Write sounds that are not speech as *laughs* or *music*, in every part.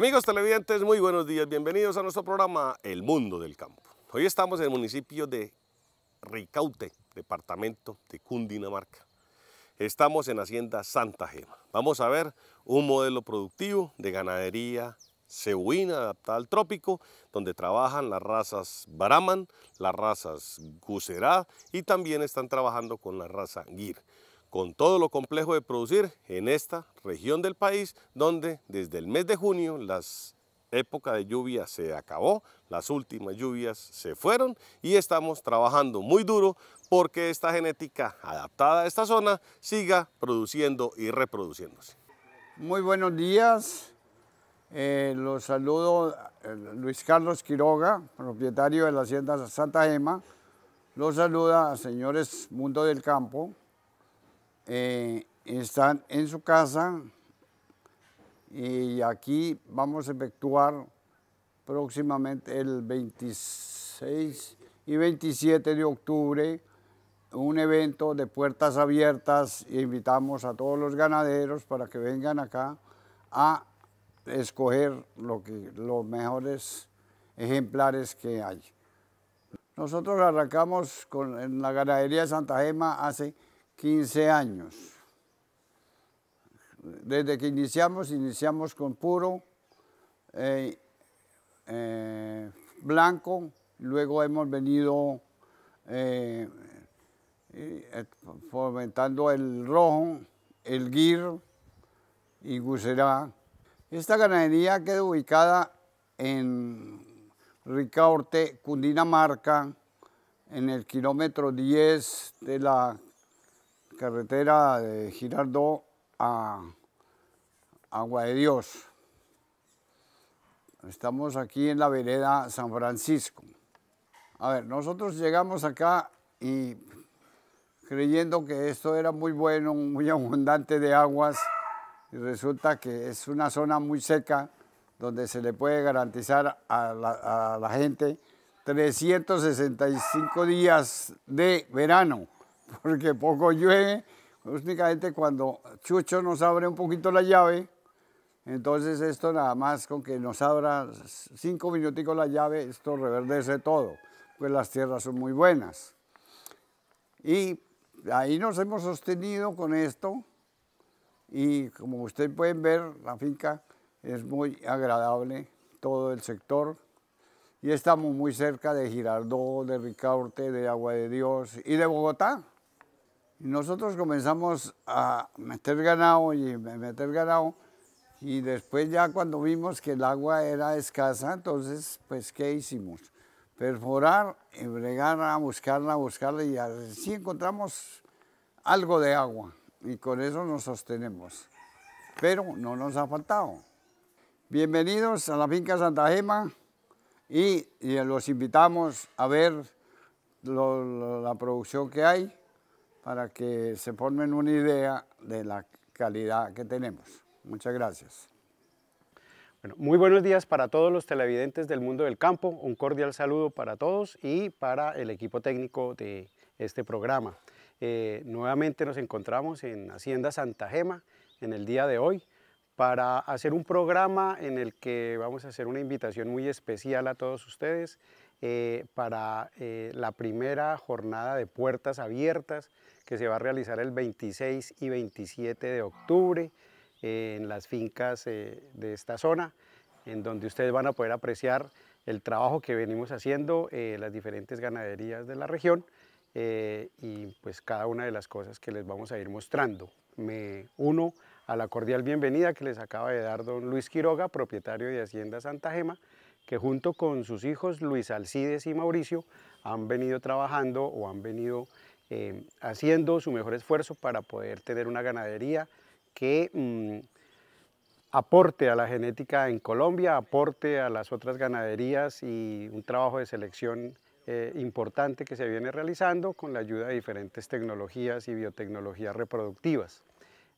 Amigos televidentes, muy buenos días. Bienvenidos a nuestro programa El Mundo del Campo. Hoy estamos en el municipio de Ricaute, departamento de Cundinamarca. Estamos en Hacienda Santa Gema. Vamos a ver un modelo productivo de ganadería cebuina adaptada al trópico, donde trabajan las razas Baraman, las razas Gucerá y también están trabajando con la raza Gir con todo lo complejo de producir en esta región del país donde desde el mes de junio la época de lluvia se acabó, las últimas lluvias se fueron y estamos trabajando muy duro porque esta genética adaptada a esta zona siga produciendo y reproduciéndose. Muy buenos días, eh, los saludo eh, Luis Carlos Quiroga, propietario de la Hacienda Santa Gema, los saluda a señores Mundo del Campo, eh, están en su casa y aquí vamos a efectuar próximamente el 26 y 27 de octubre un evento de puertas abiertas e invitamos a todos los ganaderos para que vengan acá a escoger lo que, los mejores ejemplares que hay. Nosotros arrancamos con, en la ganadería de Santa Gema hace 15 años. Desde que iniciamos, iniciamos con puro eh, eh, blanco, luego hemos venido eh, fomentando el rojo, el guir y gusera. Esta ganadería queda ubicada en Ricaurte, Cundinamarca, en el kilómetro 10 de la carretera de Girardot a Agua de Dios. Estamos aquí en la vereda San Francisco. A ver, nosotros llegamos acá y creyendo que esto era muy bueno, muy abundante de aguas, y resulta que es una zona muy seca donde se le puede garantizar a la, a la gente 365 días de verano. *laughs* porque poco llueve. Únicamente cuando Chucho nos abre un poquito la llave, entonces esto nada más con que nos abra cinco minuticos la llave, esto reverdece todo, pues las tierras son muy buenas. Y ahí nos hemos sostenido con esto y como ustedes pueden ver, la finca es muy agradable, todo el sector. Y estamos muy cerca de Girardot, de Ricaurte, de Agua de Dios y de Bogotá. Nosotros comenzamos a meter ganado y meter ganado y después ya cuando vimos que el agua era escasa, entonces pues ¿qué hicimos? Perforar y bregar a buscarla, buscarla y así encontramos algo de agua y con eso nos sostenemos. Pero no nos ha faltado. Bienvenidos a la finca Santa Gema y, los invitamos a ver la producción que hay para que se formen una idea de la calidad que tenemos. Muchas gracias. Bueno, muy buenos días para todos los televidentes del mundo del campo, un cordial saludo para todos y para el equipo técnico de este programa. Eh, nuevamente nos encontramos en Hacienda Santa Gema en el día de hoy para hacer un programa en el que vamos a hacer una invitación muy especial a todos ustedes eh, para eh, la primera jornada de puertas abiertas que se va a realizar el 26 y 27 de octubre en las fincas eh, de esta zona, en donde ustedes van a poder apreciar el trabajo que venimos haciendo, las diferentes ganaderías de la región y pues cada una de las cosas que les vamos a ir mostrando. Me uno a la cordial bienvenida que les acaba de dar don Luis Quiroga, propietario de Hacienda Santa Gema, que junto con sus hijos Luis Alcides y Mauricio han venido trabajando o han venido eh, haciendo su mejor esfuerzo para poder tener una ganadería que mm, aporte a la genética en Colombia, aporte a las otras ganaderías y un trabajo de selección eh, importante que se viene realizando con la ayuda de diferentes tecnologías y biotecnologías reproductivas.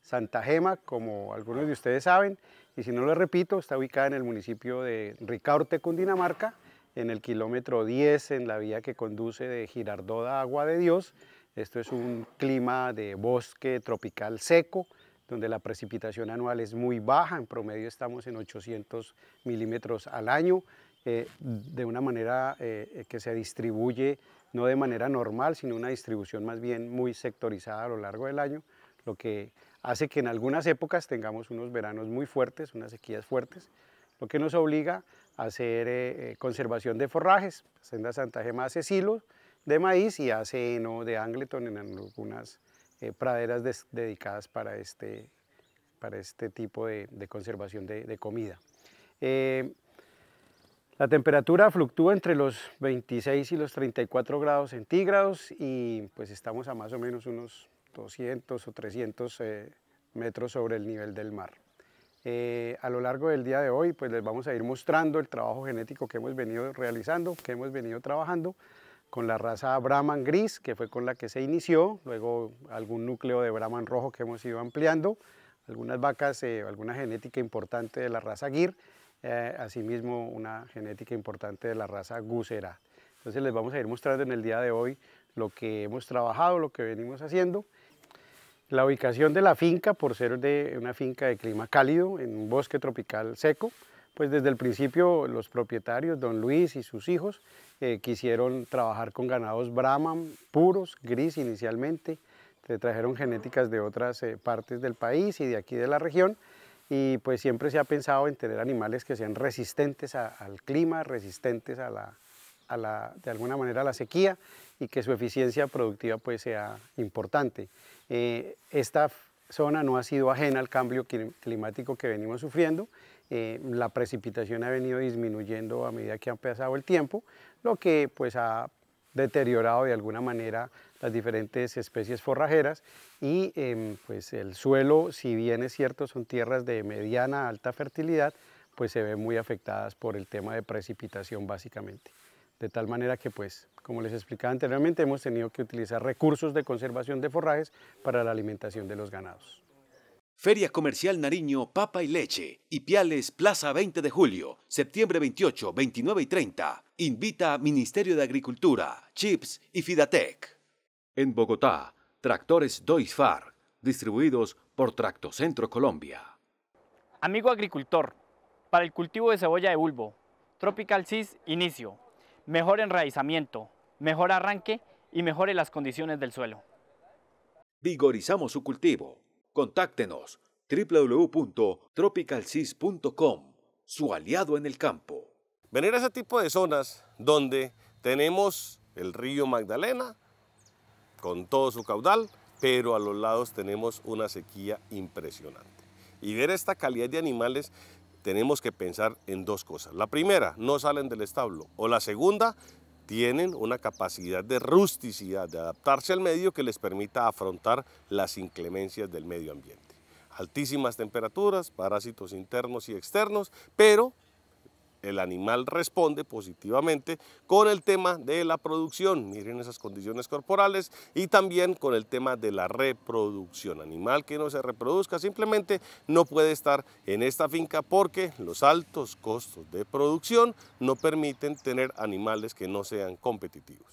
Santa Gema, como algunos de ustedes saben, y si no lo repito, está ubicada en el municipio de Ricaurte, Cundinamarca, en el kilómetro 10, en la vía que conduce de Girardoda a Agua de Dios. Esto es un clima de bosque tropical seco, donde la precipitación anual es muy baja, en promedio estamos en 800 milímetros al año, eh, de una manera eh, que se distribuye no de manera normal, sino una distribución más bien muy sectorizada a lo largo del año, lo que hace que en algunas épocas tengamos unos veranos muy fuertes, unas sequías fuertes, lo que nos obliga a hacer eh, eh, conservación de forrajes. La Senda Santa Gema hace silos de maíz y hace heno de Angleton en algunas eh, praderas dedicadas para este, para este tipo de, conservación de, comida. la temperatura fluctúa entre los 26 y los 34 grados centígrados y pues estamos a más o menos unos 200 o 300 eh, metros sobre el nivel del mar. Eh, a lo largo del día de hoy, pues les vamos a ir mostrando el trabajo genético que hemos venido realizando, que hemos venido trabajando con la raza Brahman gris, que fue con la que se inició, luego algún núcleo de Brahman rojo que hemos ido ampliando, algunas vacas, eh, alguna genética importante de la raza Gir, asimismo una genética importante de la raza Gusera. Entonces les vamos a ir mostrando en el día de hoy lo que hemos trabajado, lo que venimos haciendo la ubicación de la finca, por ser de una finca de clima cálido, en un bosque tropical seco, pues desde el principio los propietarios, don Luis y sus hijos, eh, quisieron trabajar con ganados Brahman puros, gris inicialmente, se trajeron genéticas de otras eh, partes del país y de aquí de la región, y pues siempre se ha pensado en tener animales que sean resistentes al clima, resistentes de alguna manera a la sequía y que su eficiencia productiva pues sea importante. Eh, esta zona no ha sido ajena al cambio climático que venimos sufriendo. Eh, la precipitación ha venido disminuyendo a medida que ha pasado el tiempo, lo que pues ha deteriorado de alguna manera las diferentes especies forrajeras y em, pues el suelo, si bien es cierto, son tierras de mediana alta fertilidad, pues se ven muy afectadas por el tema de precipitación básicamente de tal manera que pues, como les explicaba anteriormente, hemos tenido que utilizar recursos de conservación de forrajes para la alimentación de los ganados. Feria Comercial Nariño Papa y Leche y Piales Plaza 20 de Julio, septiembre 28, 29 y 30. Invita a Ministerio de Agricultura, Chips y Fidatec. En Bogotá, tractores Doisfar, distribuidos por Tractocentro Colombia. Amigo agricultor, para el cultivo de cebolla de bulbo, Tropical Cis Inicio, mejor enraizamiento, mejor arranque y mejore las condiciones del suelo. Vigorizamos su cultivo. Contáctenos www.tropicalcis.com, su aliado en el campo. Venir a ese tipo de zonas donde tenemos el río Magdalena con todo su caudal, pero a los lados tenemos una sequía impresionante. Y ver esta calidad de animales tenemos que pensar en dos cosas. La primera, no salen del establo. O la segunda, tienen una capacidad de rusticidad, de adaptarse al medio que les permita afrontar las inclemencias del medio ambiente. Altísimas temperaturas, parásitos internos y externos, pero el animal responde positivamente con el tema de la producción, miren esas condiciones corporales, y también con el tema de la reproducción. Animal que no se reproduzca simplemente no puede estar en esta finca porque los altos costos de producción no permiten tener animales que no sean competitivos.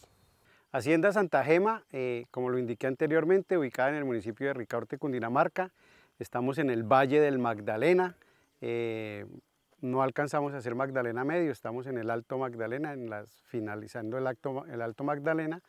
Hacienda Santa Gema, eh, como lo indiqué anteriormente, ubicada en el municipio de Ricaurte, Cundinamarca. Estamos en el Valle del Magdalena, eh, no alcanzamos a hacer Magdalena Medio, estamos en el Alto Magdalena, en las, finalizando el, acto, el Alto Magdalena,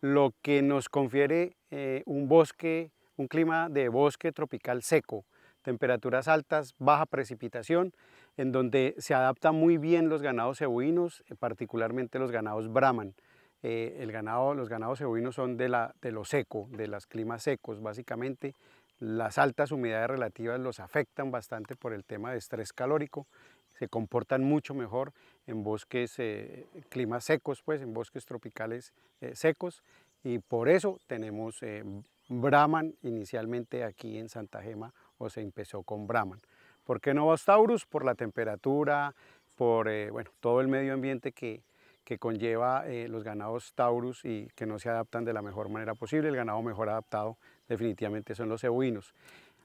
lo que nos confiere eh, un bosque, un clima de bosque tropical seco, temperaturas altas, baja precipitación, en donde se adaptan muy bien los ganados cebuinos, eh, particularmente los ganados Brahman. Eh, el ganado, los ganados cebuinos son de, la, de lo seco, de los climas secos básicamente, las altas humedades relativas los afectan bastante por el tema de estrés calórico, se comportan mucho mejor en bosques, eh, climas secos, pues, en bosques tropicales eh, secos, y por eso tenemos eh, Brahman inicialmente aquí en Santa Gema, o se empezó con Brahman. ¿Por qué no taurus Por la temperatura, por bueno, todo el medio ambiente que, que conlleva eh, los ganados taurus y que no se adaptan de la mejor manera posible. El ganado mejor adaptado definitivamente son los cebuinos.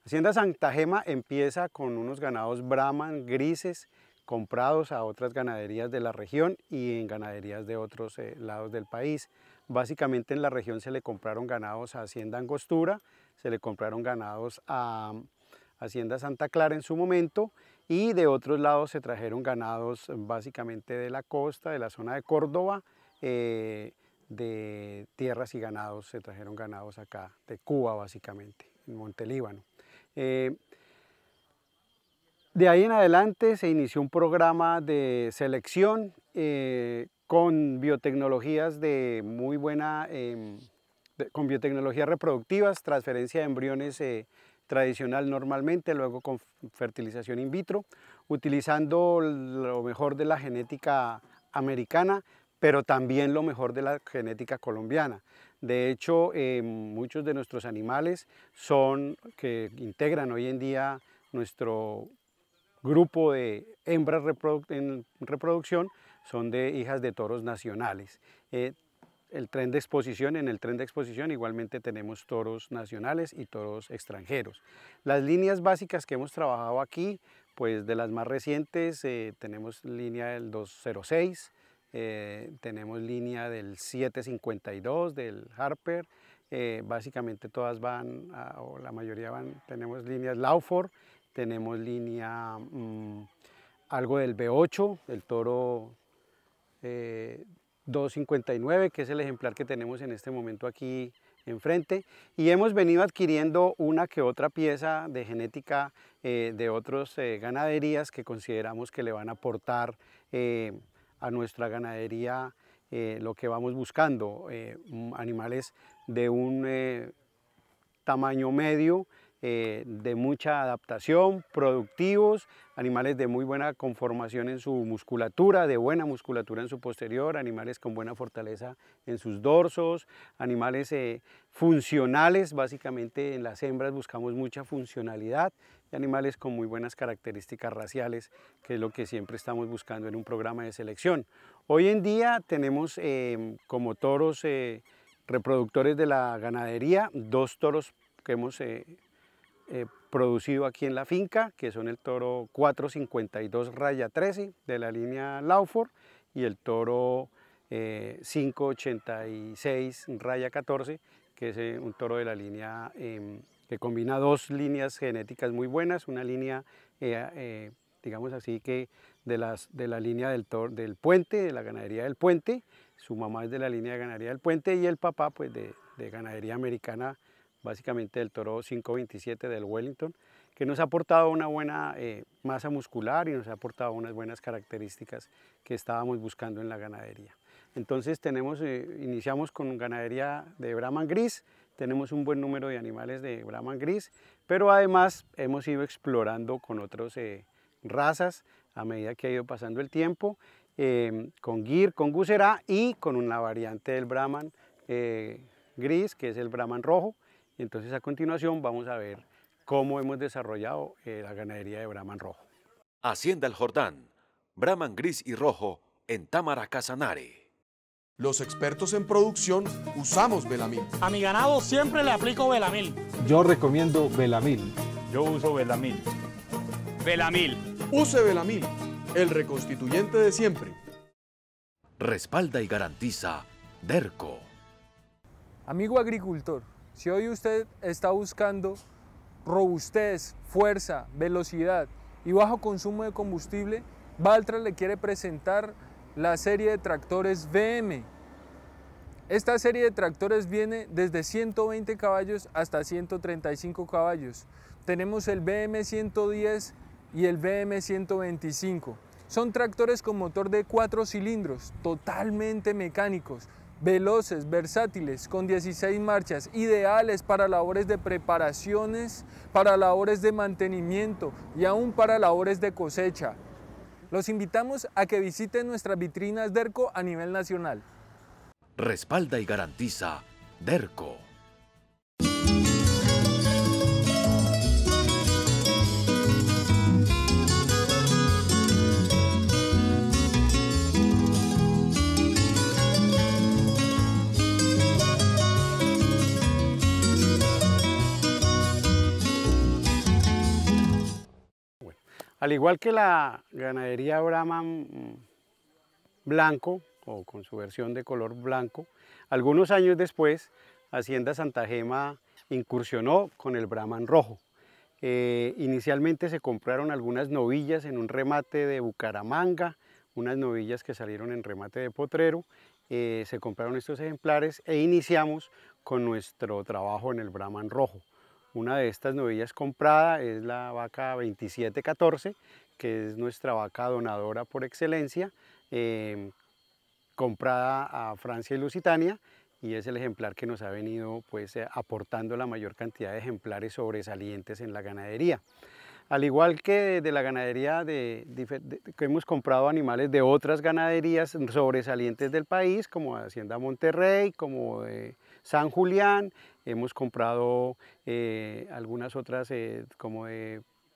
Hacienda Santa Gema empieza con unos ganados Brahman grises comprados a otras ganaderías de la región y en ganaderías de otros eh, lados del país. Básicamente en la región se le compraron ganados a Hacienda Angostura, se le compraron ganados a mm, Hacienda Santa Clara en su momento y de otros lados se trajeron ganados eh, básicamente de la costa, de la zona de Córdoba, eh, de tierras y ganados, se trajeron ganados acá, de Cuba básicamente, en Montelíbano. Eh, de ahí en adelante se inició un programa de selección con biotecnologías de muy buena, em, con biotecnologías reproductivas, transferencia de embriones tradicional normalmente, luego con fertilización in vitro, utilizando lo mejor de la genética americana, pero también lo mejor de la genética colombiana. De hecho, eh, muchos de nuestros animales son que integran hoy en día nuestro grupo de hembras en reproducción, son de hijas de toros nacionales. Eh, el tren de exposición. En el tren de exposición igualmente tenemos toros nacionales y toros extranjeros. Las líneas básicas que hemos trabajado aquí, pues de las más recientes, eh, tenemos línea del 206, eh, tenemos línea del 752, del Harper, eh, básicamente todas van, o la mayoría van, tenemos líneas Lauford, tenemos línea mm, algo del B8, el toro 259, que es el ejemplar que tenemos en este momento aquí enfrente. Y hemos venido adquiriendo una que otra pieza de genética eh, de otras eh, ganaderías que consideramos que le van a aportar eh, a nuestra ganadería lo que vamos buscando, animales de un tamaño medio, eh, de mucha adaptación, productivos, animales de muy buena conformación en su musculatura, de buena musculatura en su posterior, animales con buena fortaleza en sus dorsos, animales eh, funcionales, básicamente en las hembras buscamos mucha funcionalidad y animales con muy buenas características raciales, que es lo que siempre estamos buscando en un programa de selección. Hoy en día tenemos eh, como toros reproductores de la ganadería dos toros que hemos eh, producido aquí en la finca, que son el toro 452 raya 13 de la línea Lauford y el toro 586 eh, raya 14, que es eh, un toro de la línea em, que combina dos líneas genéticas muy buenas, una línea, digamos así, que de, las, de la línea del, del puente, de la ganadería del puente, su mamá es de la línea de ganadería del puente y el papá pues de ganadería americana básicamente el toro 527 del Wellington, que nos ha aportado una buena eh, masa muscular y nos ha aportado unas buenas características que estábamos buscando en la ganadería. Entonces tenemos, eh, iniciamos con ganadería de Brahman Gris, tenemos un buen número de animales de Brahman Gris, pero además hemos ido explorando con otras eh, razas a medida que ha ido pasando el tiempo, con Gir, con Gusera y con una variante del Brahman gris, que es el Brahman rojo, y entonces a continuación vamos a ver cómo hemos desarrollado eh, la ganadería de Brahman Rojo. Hacienda El Jordán, Brahman Gris y Rojo en Támara Casanare. Los expertos en producción usamos Velamil. A mi ganado siempre le aplico Velamil. Yo recomiendo Velamil. Yo uso Velamil. Velamil. Use Velamil, el reconstituyente de siempre. Respalda y garantiza DERCO. Amigo agricultor. Si hoy usted está buscando robustez, fuerza, velocidad y bajo consumo de combustible, Valtra le quiere presentar la serie de tractores VM. Esta serie de tractores viene desde 120 caballos hasta 135 caballos. Tenemos el BM 110 y el BM 125. Son tractores con motor de 4 cilindros, totalmente mecánicos, veloces, versátiles, con 16 marchas, ideales para labores de preparaciones, para labores de mantenimiento y aún para labores de cosecha. Los invitamos a que visiten nuestras vitrinas DERCO a nivel nacional. Respalda y garantiza DERCO. Al igual que la ganadería Brahman blanco, o con su versión de color blanco, algunos años después Hacienda Santa Gema incursionó con el Brahman rojo. Eh, inicialmente se compraron algunas novillas en un remate de Bucaramanga, unas novillas que salieron en remate de Potrero, eh, se compraron estos ejemplares e iniciamos con nuestro trabajo en el Brahman rojo. Una de estas novillas comprada es la vaca 2714, que es nuestra vaca donadora por excelencia, em, comprada a Francia y Lusitania y es el ejemplar que nos ha venido pues, eh, aportando la mayor cantidad de ejemplares sobresalientes en la ganadería. Al igual que de la ganadería de, que hemos comprado animales de otras ganaderías sobresalientes del país, como Hacienda Monterrey, como de San Julián, hemos comprado eh, algunas otras eh, como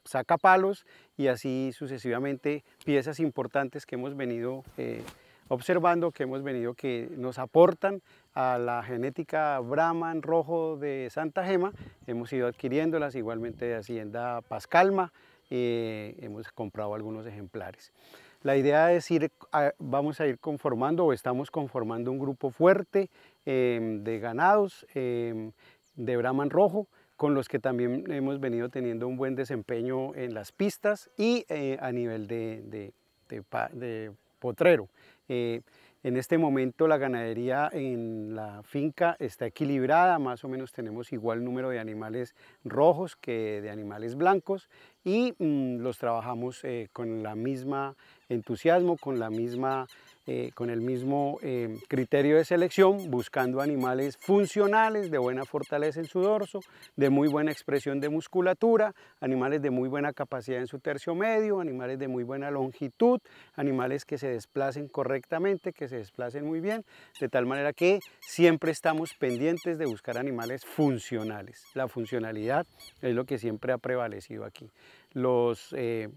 sacapalos y así sucesivamente piezas importantes que hemos venido eh, observando, que hemos venido que nos aportan a la genética Brahman rojo de Santa Gema, hemos ido adquiriéndolas igualmente de Hacienda Pascalma, hemos comprado algunos ejemplares. La idea es ir, vamos a ir conformando o estamos conformando un grupo fuerte em, de ganados em, de Brahman rojo, con los que también hemos venido teniendo un buen desempeño en las pistas y eh, a nivel de, potrero. Eh, en este momento la ganadería en la finca está equilibrada, más o menos tenemos igual número de animales rojos que de animales blancos y mm, los trabajamos eh, con la misma entusiasmo, con, la misma, eh, con el mismo em, criterio de selección, buscando animales funcionales, de buena fortaleza en su dorso, de muy buena expresión de musculatura, animales de muy buena capacidad en su tercio medio, animales de muy buena longitud, animales que se desplacen correctamente, que se desplacen muy bien, de tal manera que siempre estamos pendientes de buscar animales funcionales. La funcionalidad es lo que siempre ha prevalecido aquí. Los eh,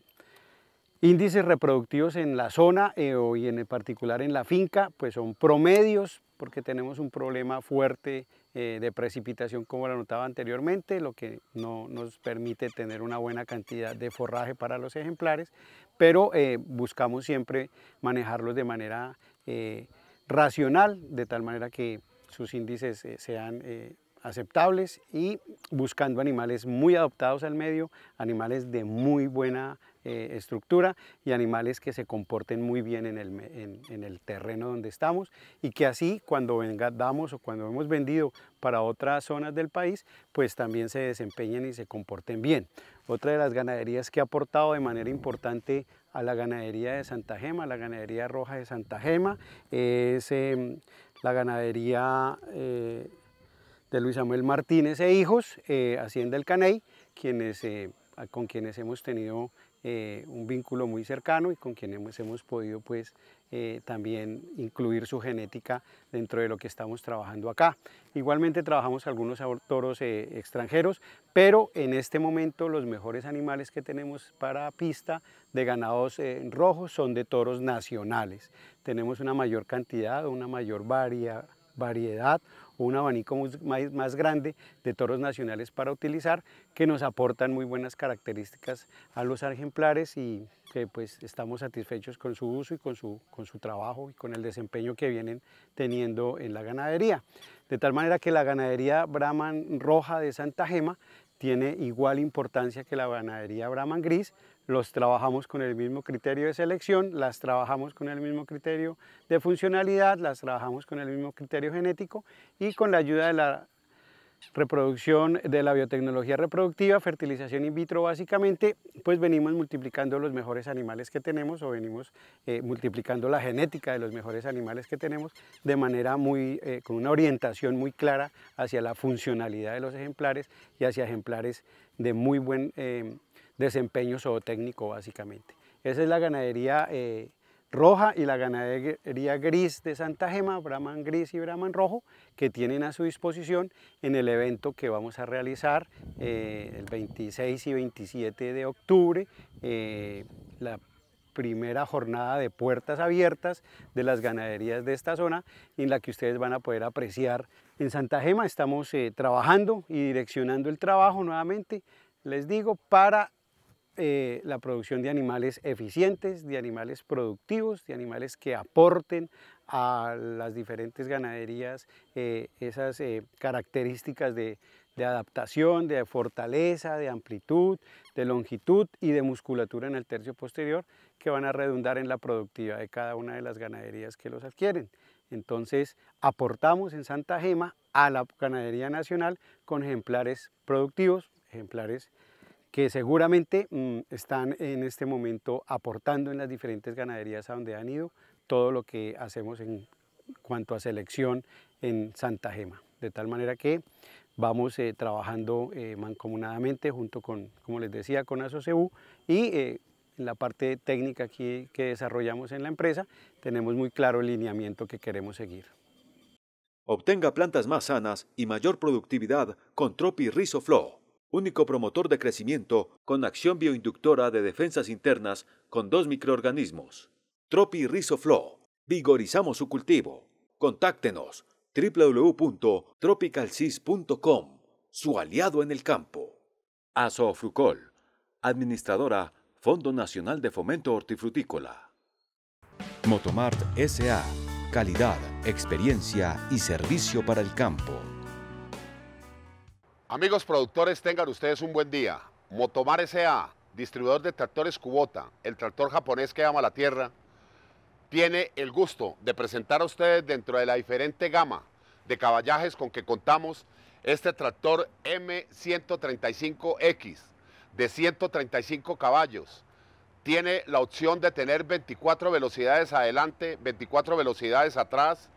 Índices reproductivos en la zona eh, y en particular en la finca, pues son promedios, porque tenemos un problema fuerte eh, de precipitación como lo notaba anteriormente, lo que no nos permite tener una buena cantidad de forraje para los ejemplares, pero eh, buscamos siempre manejarlos de manera racional, de tal manera que sus índices sean aceptables y buscando animales muy adaptados al medio, animales de muy buena eh, estructura y animales que se comporten muy bien en el, terreno donde estamos y que así cuando vendamos o cuando hemos vendido para otras zonas del país, pues también se desempeñen y se comporten bien. Otra de las ganaderías que ha aportado de manera importante a la ganadería de Santa Gema, la ganadería roja de Santa Gema, es em, la ganadería eh, de Luis Samuel Martínez e hijos, eh, Hacienda El Caney, quienes, con quienes hemos tenido eh, un vínculo muy cercano y con quien hemos, podido pues eh, también incluir su genética dentro de lo que estamos trabajando acá. Igualmente trabajamos algunos toros eh, extranjeros, pero en este momento los mejores animales que tenemos para pista de ganados rojos son de toros nacionales. Tenemos una mayor cantidad, una mayor varia, variedad un abanico más, grande de toros nacionales para utilizar que nos aportan muy buenas características a los ejemplares y que pues estamos satisfechos con su uso y con su trabajo y con el desempeño que vienen teniendo en la ganadería. De tal manera que la ganadería Brahman Roja de Santa Gema tiene igual importancia que la ganadería Brahman Gris, los trabajamos con el mismo criterio de selección, las trabajamos con el mismo criterio de funcionalidad, las trabajamos con el mismo criterio genético y con la ayuda de la reproducción de la biotecnología reproductiva, fertilización in vitro básicamente, pues venimos multiplicando los mejores animales que tenemos o venimos eh, multiplicando la genética de los mejores animales que tenemos de manera muy, eh, con una orientación muy clara hacia la funcionalidad de los ejemplares y hacia ejemplares de muy buen... Eh, desempeño zootécnico básicamente. Esa es la ganadería eh, roja y la ganadería gris de Santa Gema, Brahman gris y Brahman rojo, que tienen a su disposición en el evento que vamos a realizar eh, el 26 y 27 de octubre, eh, la primera jornada de puertas abiertas de las ganaderías de esta zona, en la que ustedes van a poder apreciar. En Santa Gema estamos trabajando y direccionando el trabajo nuevamente, les digo, para eh, la producción de animales eficientes, de animales productivos, de animales que aporten a las diferentes ganaderías eh, esas eh, características de, de, adaptación, de fortaleza, de amplitud, de longitud y de musculatura en el tercio posterior que van a redundar en la productividad de cada una de las ganaderías que los adquieren. Entonces aportamos en Santa Gema a la ganadería nacional con ejemplares productivos, ejemplares que seguramente mm, están en este momento aportando en las diferentes ganaderías a donde han ido todo lo que hacemos en cuanto a selección en Santa Gema. De tal manera que vamos eh, trabajando eh, mancomunadamente junto con, como les decía, con ASOCEU y eh, en la parte técnica aquí que desarrollamos en la empresa tenemos muy claro el lineamiento que queremos seguir. Obtenga plantas más sanas y mayor productividad con Tropi Rizoflow único promotor de crecimiento con acción bioinductora de defensas internas con dos microorganismos. Tropi Rizoflow. Vigorizamos su cultivo. Contáctenos www.tropicalsis.com su aliado en el campo. Asofrucol. administradora Fondo Nacional de Fomento Hortifrutícola. Motomart SA, calidad, experiencia y servicio para el campo. Amigos productores, tengan ustedes un buen día. Motomar S.A., distribuidor de tractores Kubota, el tractor japonés que ama la tierra, tiene el gusto de presentar a ustedes dentro de la diferente gama de caballajes con que contamos este tractor M135X de 135 caballos. Tiene la opción de tener 24 velocidades adelante, 24 velocidades atrás,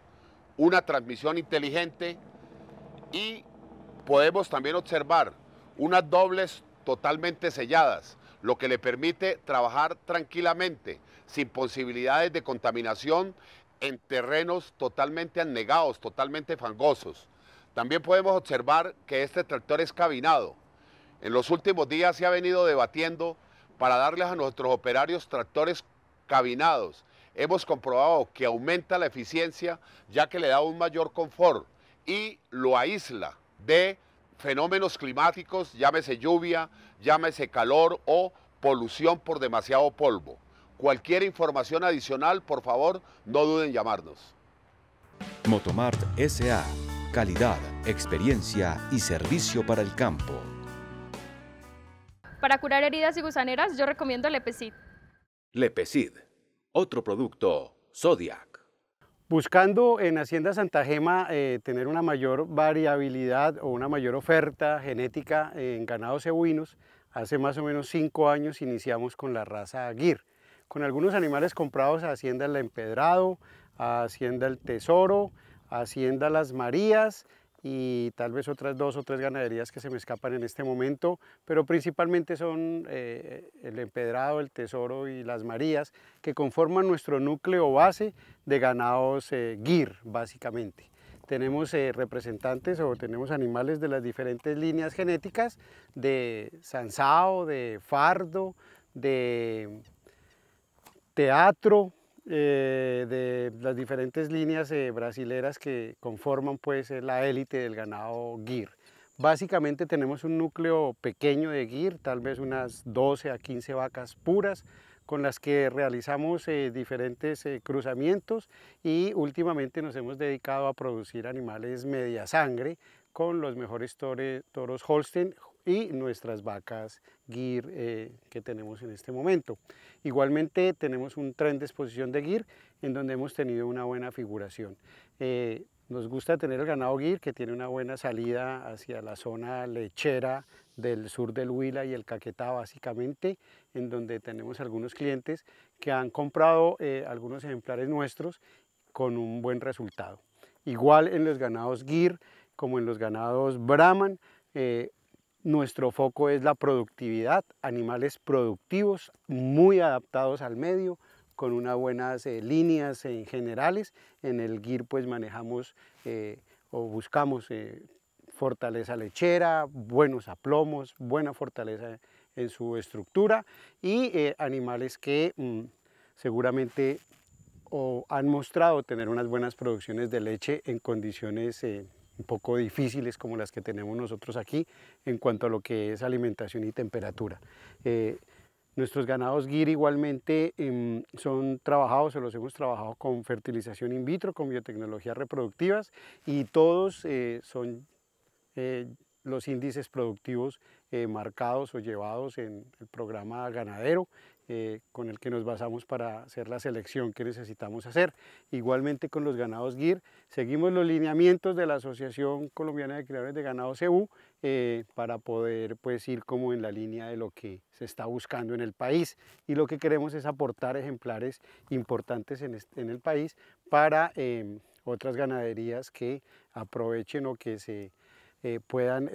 una transmisión inteligente y podemos también observar unas dobles totalmente selladas, lo que le permite trabajar tranquilamente, sin posibilidades de contaminación en terrenos totalmente anegados, totalmente fangosos. También podemos observar que este tractor es cabinado. En los últimos días se ha venido debatiendo para darles a nuestros operarios tractores cabinados. Hemos comprobado que aumenta la eficiencia ya que le da un mayor confort y lo aísla de fenómenos climáticos, llámese lluvia, llámese calor o polución por demasiado polvo. Cualquier información adicional, por favor, no duden en llamarnos. Motomart SA, calidad, experiencia y servicio para el campo. Para curar heridas y gusaneras, yo recomiendo Lepecid. Lepecid, otro producto, Sodia. Buscando en Hacienda Santa Gema eh, tener una mayor variabilidad o una mayor oferta genética en ganados cebuinos, hace más o menos cinco años iniciamos con la raza Aguir, con algunos animales comprados a Hacienda El Empedrado, a Hacienda El Tesoro, a Hacienda Las Marías y tal vez otras dos o tres ganaderías que se me escapan en este momento, pero principalmente son eh, eh, el Empedrado, el Tesoro y las Marías, que conforman nuestro núcleo base de ganados eh, guir, básicamente tenemos representantes o tenemos animales de las diferentes líneas genéticas de Sansao, de Fardo, de Teatro, eh, de las diferentes líneas eh, brasileras que conforman pues eh, la élite del ganado guir. Básicamente tenemos un núcleo pequeño de guir, tal vez unas 12 a 15 vacas puras, con las que realizamos diferentes cruzamientos y últimamente nos hemos dedicado a producir animales media sangre con los mejores toros Holstein y nuestras vacas GIR eh, que tenemos en este momento. Igualmente tenemos un tren de exposición de GIR en donde hemos tenido una buena figuración. Eh, nos gusta tener el ganado Gir que tiene una buena salida hacia la zona lechera del sur del Huila y el Caquetá básicamente, en donde tenemos algunos clientes que han comprado eh, algunos ejemplares nuestros con un buen resultado. Igual en los ganados Gir como en los ganados Brahman, nuestro foco es la productividad, animales productivos, muy adaptados al medio, con unas buenas eh, líneas en eh, generales. En el GIR pues manejamos eh, o buscamos fortaleza lechera, buenos aplomos, buena fortaleza en su estructura y animales que mm, seguramente o han mostrado tener unas buenas producciones de leche en condiciones un poco difíciles como las que tenemos nosotros aquí en cuanto a lo que es alimentación y temperatura. Eh, nuestros ganados guir igualmente em, son trabajados, se los hemos trabajado con fertilización in vitro, con biotecnologías reproductivas y todos eh, son eh, los índices productivos marcados o llevados en el programa ganadero eh, con el que nos basamos para hacer la selección que necesitamos hacer. Igualmente con los ganados GIR, seguimos los lineamientos de la Asociación Colombiana de Criadores de Ganado CEU eh, para poder pues, ir como en la línea de lo que se está buscando en el país. Y lo que queremos es aportar ejemplares importantes en, el país para em, otras ganaderías que aprovechen o que se... Eh, puedan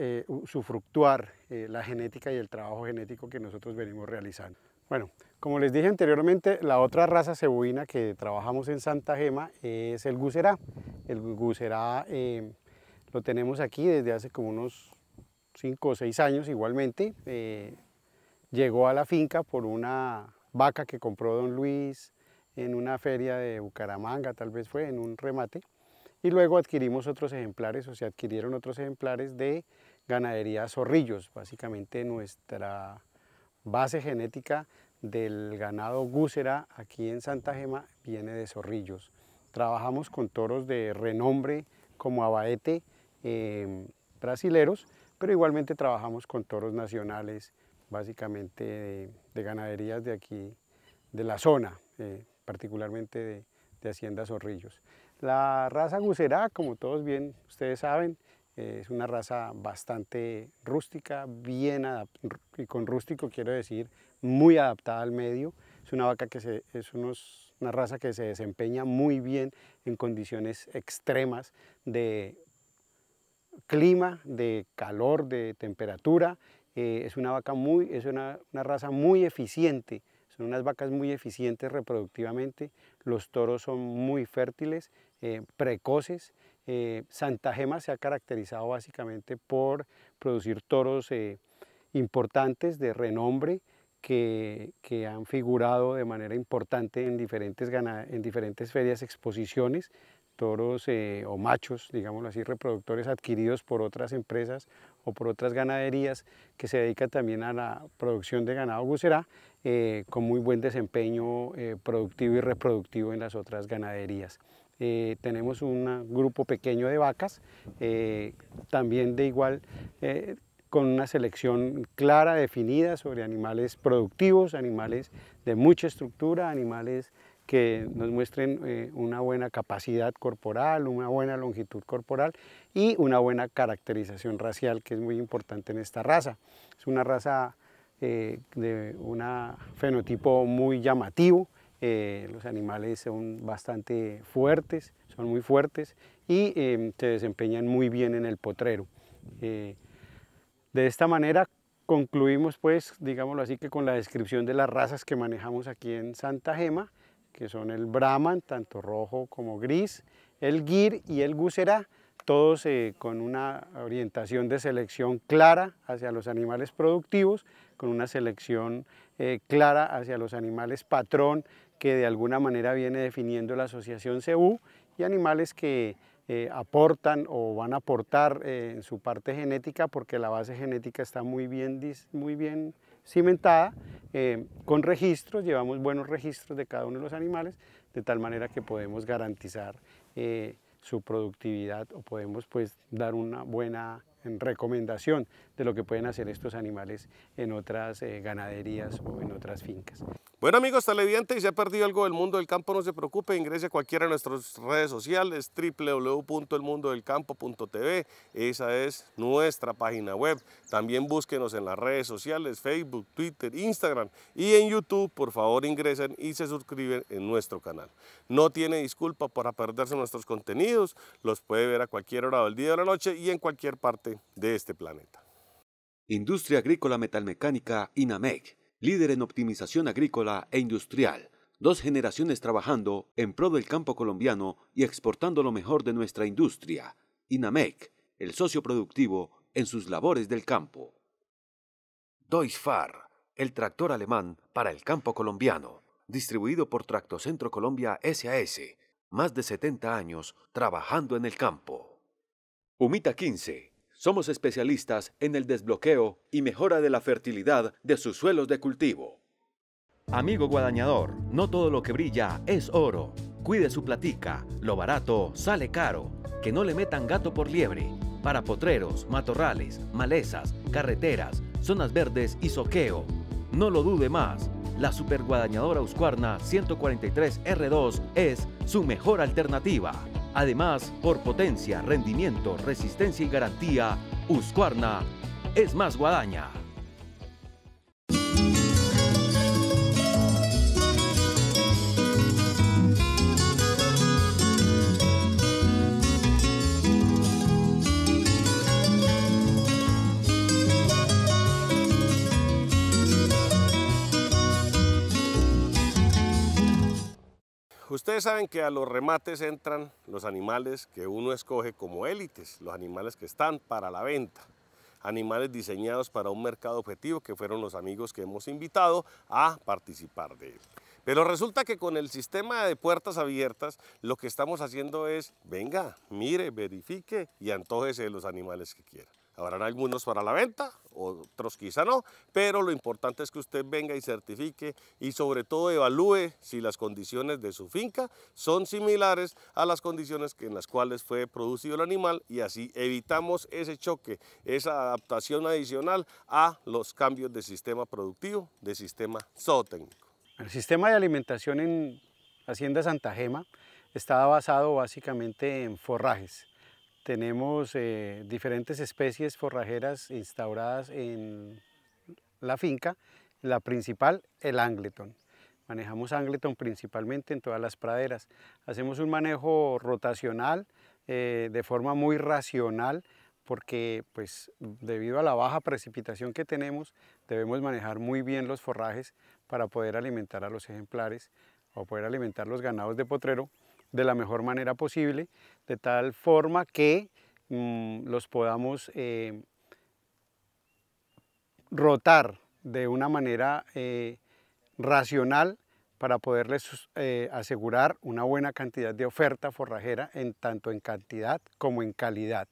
sufructuar la genética y el trabajo genético que nosotros venimos realizando. Bueno, como les dije anteriormente, la otra raza cebuina que trabajamos en Santa Gema es el gucerá. El gucerá eh, lo tenemos aquí desde hace como unos 5 o 6 años igualmente. Eh, llegó a la finca por una vaca que compró don Luis en una feria de Bucaramanga, tal vez fue, en un remate. Y luego adquirimos otros ejemplares, o se adquirieron otros ejemplares de ganadería Zorrillos, básicamente nuestra base genética del ganado gúcera aquí en Santa Gema viene de zorrillos. Trabajamos con toros de renombre como abaete em, brasileros, pero igualmente trabajamos con toros nacionales, básicamente de, ganaderías de aquí, de la zona, eh, particularmente de, Hacienda Zorrillos. La raza gúcera, como todos bien ustedes saben, es una raza bastante rústica, bien y con rústico quiero decir muy adaptada al medio. Es una vaca que es una raza que se desempeña muy bien en condiciones extremas de clima, de calor, de temperatura. Eh, es una vaca muy, es una, raza muy eficiente. Son unas vacas muy eficientes reproductivamente. Los toros son muy fértiles, eh, precoces eh, Santa Gema se ha caracterizado básicamente por producir toros eh, importantes de renombre que, han figurado de manera importante en diferentes, ferias, exposiciones, toros eh, o machos, digámoslo así, reproductores adquiridos por otras empresas o por otras ganaderías que se dedican también a la producción de ganado bucerá con muy buen desempeño productivo y reproductivo en las otras ganaderías. Eh, tenemos un grupo pequeño de vacas, eh, también de igual, eh, con una selección clara, definida sobre animales productivos, animales de mucha estructura, animales que nos muestren una buena capacidad corporal, una buena longitud corporal y una buena caracterización racial, que es muy importante en esta raza. Es una raza de un fenotipo muy llamativo, eh, los animales son bastante fuertes, son muy fuertes y em, se desempeñan muy bien en el potrero. Eh, de esta manera concluimos pues, digámoslo así, que con la descripción de las razas que manejamos aquí en Santa Gema, que son el Brahman, tanto rojo como gris, el Gir y el Gusera, todos eh, con una orientación de selección clara hacia los animales productivos, con una selección clara hacia los animales patrón que de alguna manera viene definiendo la Asociación CEU y animales que eh, aportan o van a aportar eh, en su parte genética porque la base genética está muy bien, muy bien cimentada, eh, con registros, llevamos buenos registros de cada uno de los animales, de tal manera que podemos garantizar su productividad o podemos pues dar una buena recomendación de lo que pueden hacer estos animales en otras eh, ganaderías o en otras fincas. Bueno amigos y si ha perdido algo del mundo del campo, no se preocupe, ingrese a cualquiera de nuestras redes sociales, www.elmundodelcampo.tv, esa es nuestra página web. También búsquenos en las redes sociales, Facebook, Twitter, Instagram y en YouTube, por favor ingresen y se suscriben en nuestro canal. No tiene disculpa para perderse nuestros contenidos, los puede ver a cualquier hora del día o de la noche y en cualquier parte de este planeta. Industria Agrícola Metalmecánica INAMEC, líder en optimización agrícola e industrial. Dos generaciones trabajando en pro del campo colombiano y exportando lo mejor de nuestra industria. INAMEC, el socio productivo en sus labores del campo. Deutschfar, el tractor alemán para el campo colombiano, distribuido por Tractocentro Colombia SAS, más de 70 años trabajando en el campo. Humita 15, somos especialistas en el desbloqueo y mejora de la fertilidad de sus suelos de cultivo. Amigo guadañador, no todo lo que brilla es oro. Cuide su platica, lo barato sale caro. Que no le metan gato por liebre. Para potreros, matorrales, malezas, carreteras, zonas verdes y soqueo. No lo dude más, la superguadañadora Uscuarna 143R2 es su mejor alternativa. Además, por potencia, rendimiento, resistencia y garantía, Uscuarna es más guadaña. ustedes saben que a los remates entran los animales que uno escoge como élites, los animales que están para la venta, animales diseñados para un mercado objetivo que fueron los amigos que hemos invitado a participar de él. Pero resulta que con el sistema de puertas abiertas lo que estamos haciendo es, venga, mire, verifique y antojese los animales que quiera. Habrán algunos para la venta, otros quizá no, pero lo importante es que usted venga y certifique y sobre todo evalúe si las condiciones de su finca son similares a las condiciones en las cuales fue producido el animal y así evitamos ese choque, esa adaptación adicional a los cambios de sistema productivo, de sistema zootécnico. El sistema de alimentación en Hacienda Santa Gema está basado básicamente en forrajes. Tenemos eh, diferentes especies forrajeras instauradas en la finca, la principal, el angleton. Manejamos angleton principalmente en todas las praderas. Hacemos un manejo rotacional eh, de forma muy racional porque pues, debido a la baja precipitación que tenemos debemos manejar muy bien los forrajes para poder alimentar a los ejemplares o poder alimentar los ganados de potrero de la mejor manera posible, de tal forma que mm, los podamos eh, rotar de una manera eh, racional para poderles eh, asegurar una buena cantidad de oferta forrajera en tanto en cantidad como en calidad.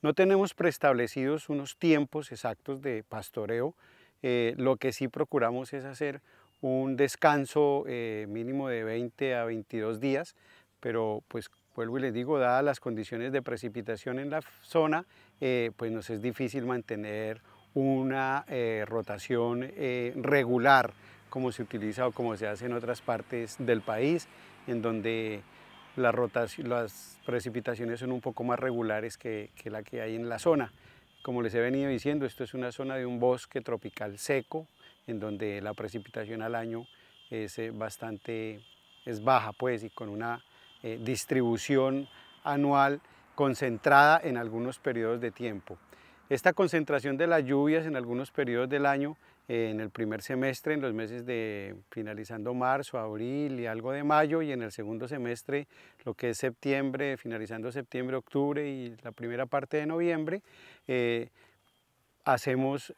No tenemos preestablecidos unos tiempos exactos de pastoreo, lo que sí procuramos es hacer un descanso mínimo de 20 a 22 días pero pues vuelvo y les digo, dadas las condiciones de precipitación en la zona, eh, pues nos es difícil mantener una eh, rotación eh, regular como se utiliza o como se hace en otras partes del país, en donde las las precipitaciones son un poco más regulares que, que la que hay en la zona. Como les he venido diciendo, esto es una zona de un bosque tropical seco, en donde la precipitación al año es bastante, es baja pues, y con una eh, distribución anual concentrada en algunos periodos de tiempo. Esta concentración de las lluvias en algunos periodos del año, eh, en el primer semestre, en los meses de finalizando marzo, abril y algo de mayo, y en el segundo semestre, lo que es septiembre, finalizando septiembre, octubre y la primera parte de noviembre, eh, hacemos,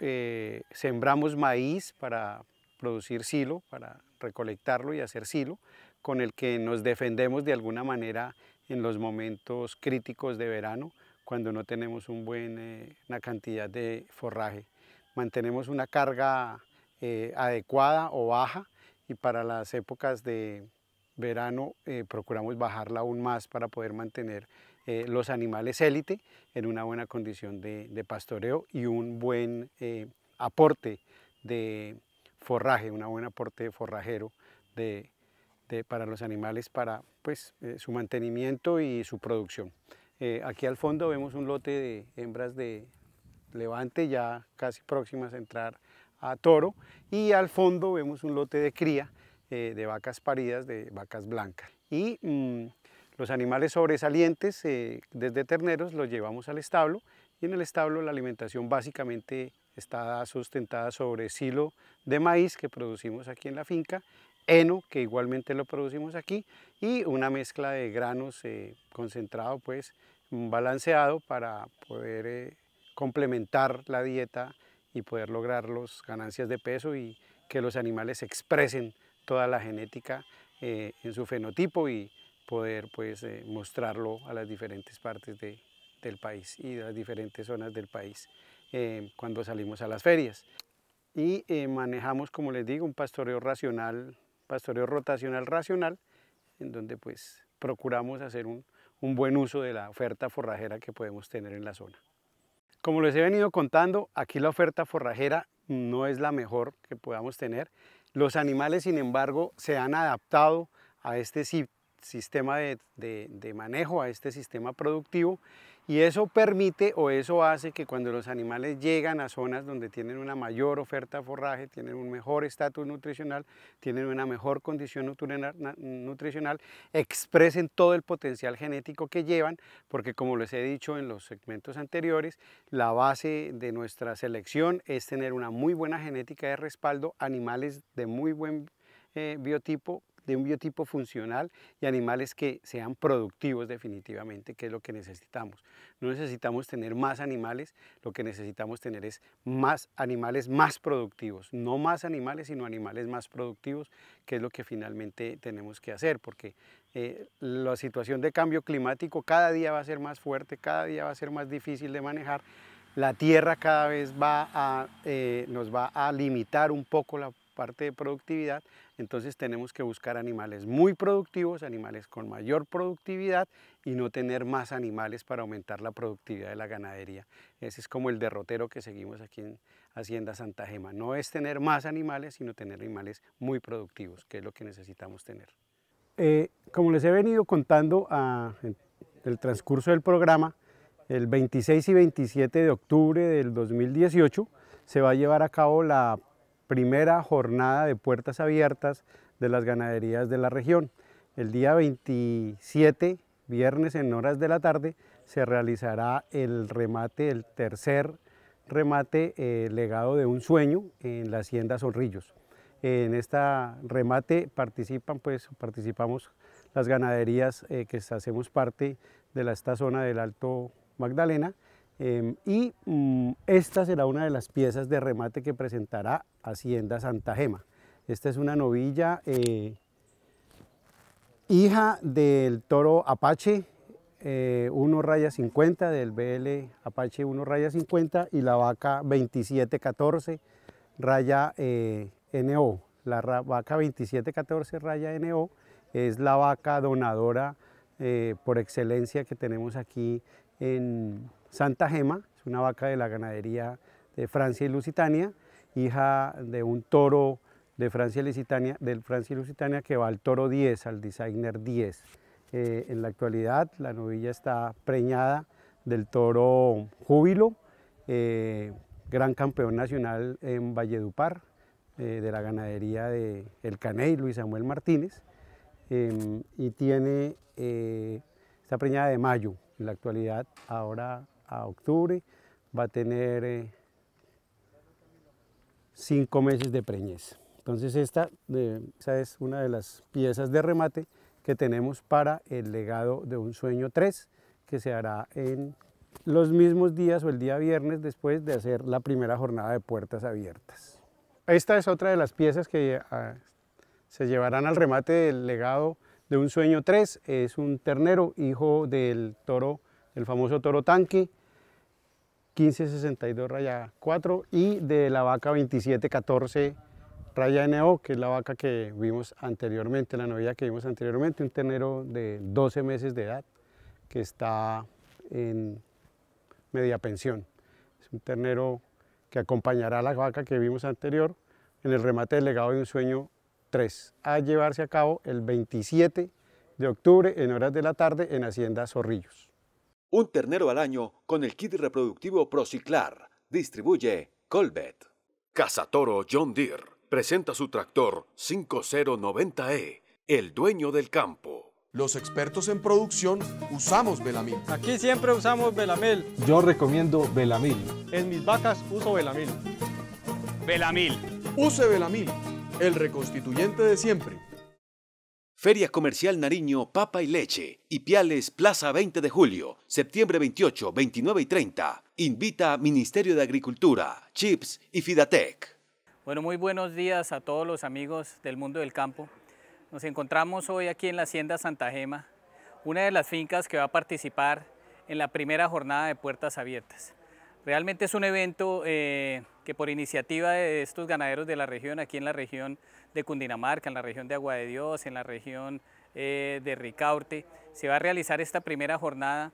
sembramos maíz para producir silo, para recolectarlo y hacer silo con el que nos defendemos de alguna manera en los momentos críticos de verano, cuando no tenemos un buen, eh, una cantidad de forraje. Mantenemos una carga eh, adecuada o baja y para las épocas de verano eh, procuramos bajarla aún más para poder mantener los animales élite en una buena condición de, de pastoreo y un buen aporte de forraje, un buen aporte forrajero de este, para los animales para pues, eh, su mantenimiento y su producción. Eh, aquí al fondo vemos un lote de hembras de levante ya casi próximas a entrar a toro y al fondo vemos un lote de cría eh, de vacas paridas, de vacas blancas. Y mm, los animales sobresalientes desde terneros los llevamos al establo y en el establo la alimentación básicamente está sustentada sobre silo de maíz que producimos aquí en la finca eno que igualmente lo producimos aquí, y una mezcla de granos eh, concentrado, pues mm, balanceado para poder eh, complementar la dieta y poder lograr las ganancias de peso y que los animales expresen toda la genética eh, en su fenotipo y poder pues mostrarlo a las diferentes partes de, del país y de las diferentes zonas del país cuando salimos a las ferias y manejamos, como les digo, un pastoreo racional pastoreo rotacional racional, en donde pues procuramos hacer un, buen uso de la oferta forrajera que podemos tener en la zona. Como les he venido contando, aquí la oferta forrajera no es la mejor que podamos tener. Los animales, sin embargo, se han adaptado a este sistema de manejo, a este sistema productivo y eso permite o eso hace que cuando los animales llegan a zonas donde tienen una mayor oferta de forraje, tienen un mejor estatus nutricional, tienen una mejor condición nutricional, expresen todo el potencial genético que llevan, porque como les he dicho en los segmentos anteriores, la base de nuestra selección es tener una muy buena genética de respaldo, animales de muy buen eh, biotipo de un biotipo funcional y animales que sean productivos definitivamente, que es lo que necesitamos. No necesitamos tener más animales, lo que necesitamos tener es más animales más productivos, no más animales, sino animales más productivos, que es lo que finalmente tenemos que hacer, porque eh, la situación de cambio climático cada día va a ser más fuerte, cada día va a ser más difícil de manejar, la tierra cada vez va eh, nos va a limitar un poco la parte de productividad, entonces tenemos que buscar animales muy productivos, animales con mayor productividad y no tener más animales para aumentar la productividad de la ganadería. Ese es como el derrotero que seguimos aquí en Hacienda Santa Gema. No es tener más animales, sino tener animales muy productivos, que es lo que necesitamos tener. Eh, como les he venido contando a, ah, en el transcurso del programa, el 26 y 27 de octubre del 2018 se va a llevar a cabo la primera jornada de puertas abiertas de las ganaderías de la región. El día 27, viernes en horas de la tarde, se realizará el remate, el tercer remate eh, legado de un sueño en la hacienda Sonrillos. En este remate participan, pues, participamos las ganaderías eh, que hacemos parte de esta zona del Alto Magdalena Em, y mm, esta será una de las piezas de remate que presentará Hacienda Santa Gema. Esta es una novilla eh, hija del toro Apache 1 eh, raya 50, del BL Apache 1 raya 50 y la vaca 2714 raya eh, NO. La vaca 2714 raya NO es la vaca donadora por excelencia que tenemos aquí en, Santa Gema, es una vaca de la ganadería de Francia y Lusitania, hija de un toro de Francia y Lusitania, del Francia y Lusitania que va al toro 10, al designer 10. Eh, en la actualidad la novilla está preñada del toro Júbilo, eh, gran campeón nacional en Valledupar, eh, de la ganadería de El Caney, Luis Samuel Martínez, em, y tiene, está preñada de mayo en la actualidad, ahora a octubre, va a tener eh, cinco meses de preñez. Entonces esta eh, es una de las piezas de remate que tenemos para el legado de un sueño 3 que se hará en los mismos días o el día viernes después de hacer la primera jornada de puertas abiertas. Esta es otra de las piezas que ah, se llevarán al remate del legado de un sueño 3. Es un ternero, hijo del toro, el famoso toro tanque, 1562 raya 4 y de la vaca 2714 raya NO, que es la vaca que vimos anteriormente, la novia que vimos anteriormente, un ternero de 12 meses de edad que está en media pensión. Es un ternero que acompañará a la vaca que vimos anterior en el remate del legado de un sueño 3, a llevarse a cabo el 27 de octubre en horas de la tarde en Hacienda Zorrillos. Un ternero al año con el kit reproductivo Prociclar. Distribuye Colbet. Cazatoro John Deere presenta su tractor 5090E, el dueño del campo. Los expertos en producción usamos velamil. Aquí siempre usamos Belamil. Yo recomiendo Belamil. En mis vacas uso velamil. Velamil. Use velamil, el reconstituyente de siempre. Feria Comercial Nariño Papa y Leche y Piales Plaza 20 de Julio, septiembre 28, 29 y 30. Invita Ministerio de Agricultura, Chips y Fidatec. Bueno, muy buenos días a todos los amigos del mundo del campo. Nos encontramos hoy aquí en la Hacienda Santa Gema, una de las fincas que va a participar en la primera jornada de Puertas Abiertas. Realmente es un evento eh, que por iniciativa de estos ganaderos de la región, aquí en la región de Cundinamarca, en la región de Agua de Dios, en la región eh, de Ricaurte, se va a realizar esta primera jornada,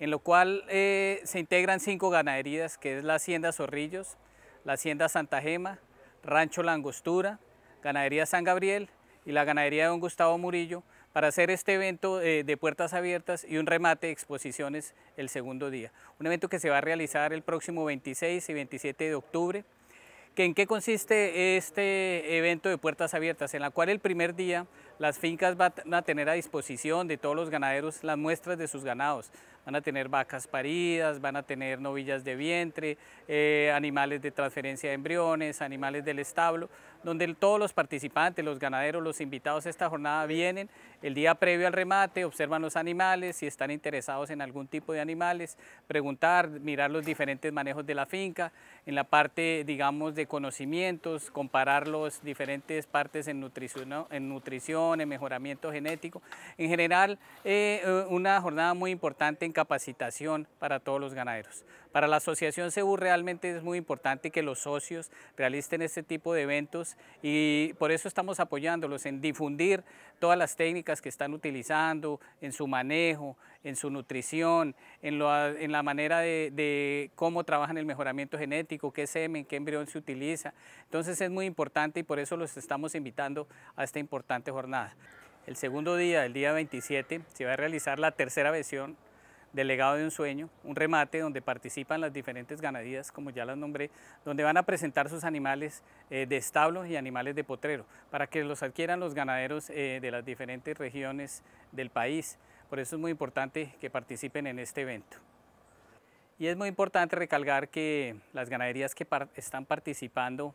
en lo cual eh, se integran cinco ganaderías, que es la Hacienda Zorrillos, la Hacienda Santa Gema, Rancho Langostura, Ganadería San Gabriel y la Ganadería de Don Gustavo Murillo, para hacer este evento eh, de puertas abiertas y un remate de exposiciones el segundo día. Un evento que se va a realizar el próximo 26 y 27 de octubre. ¿En qué consiste este evento de puertas abiertas? En la cual el primer día las fincas van a tener a disposición de todos los ganaderos las muestras de sus ganados. Van a tener vacas paridas, van a tener novillas de vientre, eh, animales de transferencia de embriones, animales del establo, donde todos los participantes, los ganaderos, los invitados a esta jornada vienen el día previo al remate, observan los animales, si están interesados en algún tipo de animales, preguntar, mirar los diferentes manejos de la finca, en la parte, digamos, de conocimientos, comparar las diferentes partes en nutrición, en nutrición, en mejoramiento genético. En general, eh, eh, una jornada muy importante en capacitación para todos los ganaderos. Para la Asociación CEU realmente es muy importante que los socios realicen este tipo de eventos y por eso estamos apoyándolos en difundir todas las técnicas que están utilizando, en su manejo, en su nutrición, en, la manera de, de, cómo trabajan el mejoramiento genético, qué semen, qué embrión se utiliza. Entonces es muy importante y por eso los estamos invitando a esta importante jornada. El segundo día, el día 27, se va a realizar la tercera versión delegado de un sueño, un remate donde participan las diferentes ganaderías, como ya las nombré, donde van a presentar sus animales eh, de establo y animales de potrero, para que los adquieran los ganaderos eh, de las diferentes regiones del país. Por eso es muy importante que participen en este evento. Y es muy importante recalcar que las ganaderías que están participando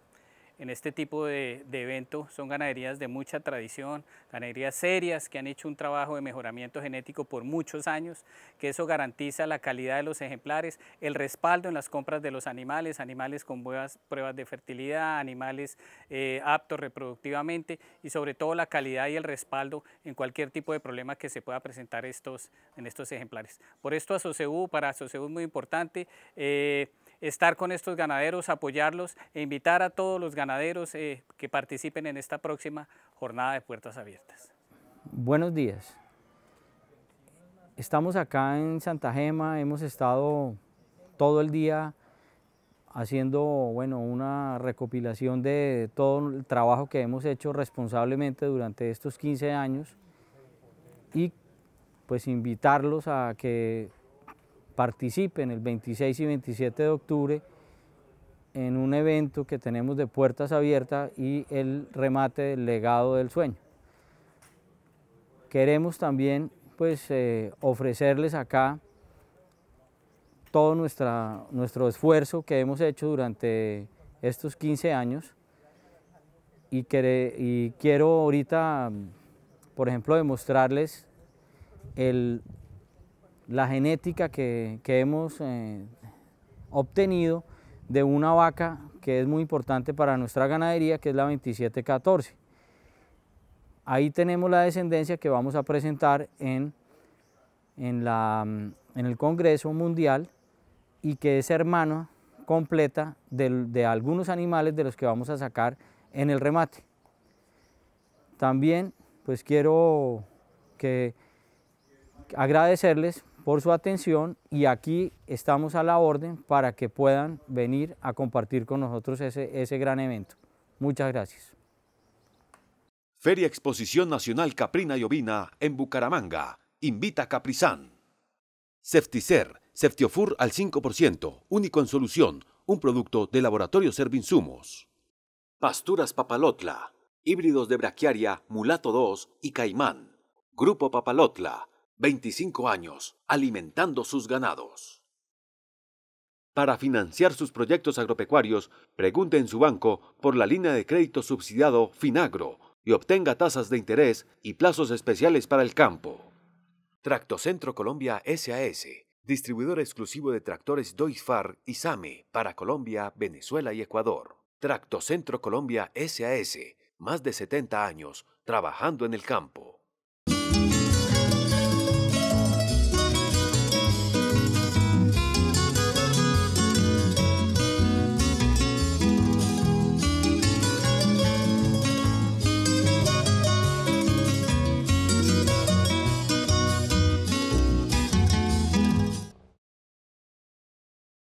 en este tipo de, evento son ganaderías de mucha tradición, ganaderías serias que han hecho un trabajo de mejoramiento genético por muchos años, que eso garantiza la calidad de los ejemplares, el respaldo en las compras de los animales, animales con buenas pruebas de fertilidad, animales eh, aptos reproductivamente y sobre todo la calidad y el respaldo en cualquier tipo de problema que se pueda presentar estos, en estos ejemplares. Por esto ASOCEU, para ASOCEU es muy importante. Eh, estar con estos ganaderos, apoyarlos e invitar a todos los ganaderos eh, que participen en esta próxima jornada de puertas abiertas. Buenos días. Estamos acá en Santa Gema, hemos estado todo el día haciendo bueno, una recopilación de todo el trabajo que hemos hecho responsablemente durante estos 15 años y pues invitarlos a que participen el 26 y 27 de octubre en un evento que tenemos de puertas abiertas y el remate del legado del sueño. Queremos también pues, eh, ofrecerles acá todo nuestro esfuerzo que hemos hecho durante estos 15 años y, y quiero ahorita, por ejemplo, demostrarles el la genética que, hemos eh, obtenido de una vaca que es muy importante para nuestra ganadería, que es la 2714. Ahí tenemos la descendencia que vamos a presentar en, en, el Congreso Mundial y que es hermana completa de, de algunos animales de los que vamos a sacar en el remate. También pues quiero que agradecerles por su atención y aquí estamos a la orden para que puedan venir a compartir con nosotros ese, ese gran evento. Muchas gracias. Feria Exposición Nacional Caprina y Ovina en Bucaramanga. Invita a Caprizán. Cefticer, Seftiofur al 5%, único en solución, un producto de laboratorio Servinsumos. Pasturas Papalotla, híbridos de Brachiaria mulato 2 y caimán. Grupo Papalotla, 25 años alimentando sus ganados. Para financiar sus proyectos agropecuarios, pregunte en su banco por la línea de crédito subsidiado Finagro y obtenga tasas de interés y plazos especiales para el campo. Tractocentro Colombia SAS, distribuidor exclusivo de tractores Doisfar y SAME para Colombia, Venezuela y Ecuador. Tractocentro Colombia SAS, más de 70 años trabajando en el campo.